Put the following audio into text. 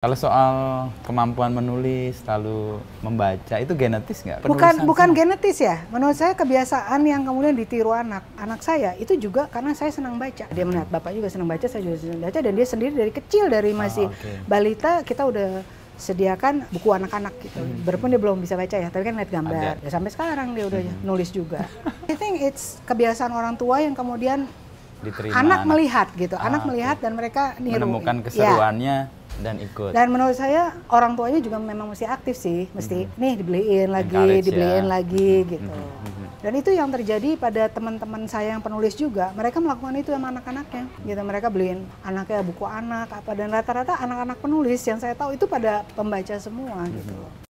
Kalau soal kemampuan menulis, lalu membaca, itu genetis nggak? Bukan, bukan genetis ya. Menurut saya kebiasaan yang kemudian ditiru anak. Anak saya itu juga karena saya senang baca. Dia melihat bapak juga senang baca, saya juga senang baca. Dan dia sendiri dari kecil, dari ah, masih oh, okay. balita, kita udah sediakan buku anak-anak gitu. Hmm. Berpun dia belum bisa baca ya, tapi kan lihat gambar. Ya, sampai sekarang dia udah hmm. nulis juga. I think it's kebiasaan orang tua yang kemudian Diterima anak, anak melihat gitu, ah, anak melihat okay. dan mereka niru. Menemukan iya. keseruannya. Ya dan ikut. Dan menurut saya orang tuanya juga memang mesti aktif sih, mesti mm-hmm. nih dibeliin lagi, Encourage ya. dibeliin ya. lagi mm-hmm. gitu. Mm-hmm. Dan itu yang terjadi pada teman-teman saya yang penulis juga, mereka melakukan itu sama anak-anaknya. Gitu mereka beliin anaknya buku anak apa dan rata-rata anak-anak penulis yang saya tahu itu pada pembaca semua mm-hmm. gitu.